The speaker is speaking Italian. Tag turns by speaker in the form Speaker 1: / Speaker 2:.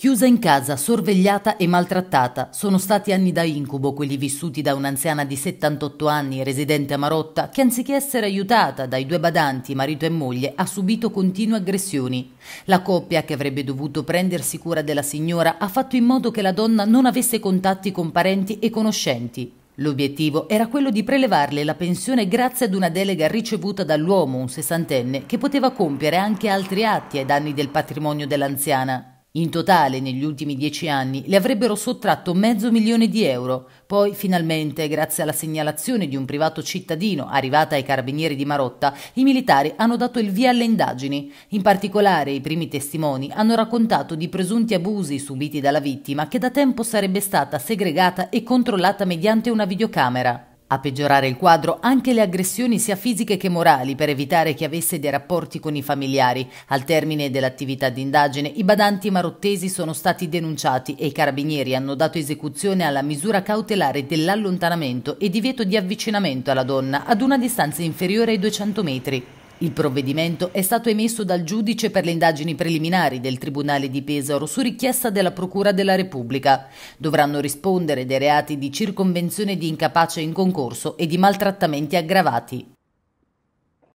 Speaker 1: Chiusa in casa, sorvegliata e maltrattata, sono stati anni da incubo quelli vissuti da un'anziana di 78 anni residente a Marotta che anziché essere aiutata dai due badanti, marito e moglie, ha subito continue aggressioni. La coppia che avrebbe dovuto prendersi cura della signora ha fatto in modo che la donna non avesse contatti con parenti e conoscenti. L'obiettivo era quello di prelevarle la pensione grazie ad una delega ricevuta dall'uomo, un sessantenne, che poteva compiere anche altri atti ai danni del patrimonio dell'anziana. In totale, negli ultimi dieci anni, le avrebbero sottratto mezzo milione di euro. Poi, finalmente, grazie alla segnalazione di un privato cittadino arrivata ai carabinieri di Marotta, i militari hanno dato il via alle indagini. In particolare, i primi testimoni hanno raccontato di presunti abusi subiti dalla vittima che da tempo sarebbe stata segregata e controllata mediante una videocamera. A peggiorare il quadro anche le aggressioni sia fisiche che morali per evitare che avesse dei rapporti con i familiari. Al termine dell'attività d'indagine i badanti marottesi sono stati denunciati e i carabinieri hanno dato esecuzione alla misura cautelare dell'allontanamento e divieto di avvicinamento alla donna ad una distanza inferiore ai 200 metri. Il provvedimento è stato emesso dal giudice per le indagini preliminari del Tribunale di Pesaro su richiesta della Procura della Repubblica. Dovranno rispondere dei reati di circonvenzione di incapace in concorso e di maltrattamenti aggravati.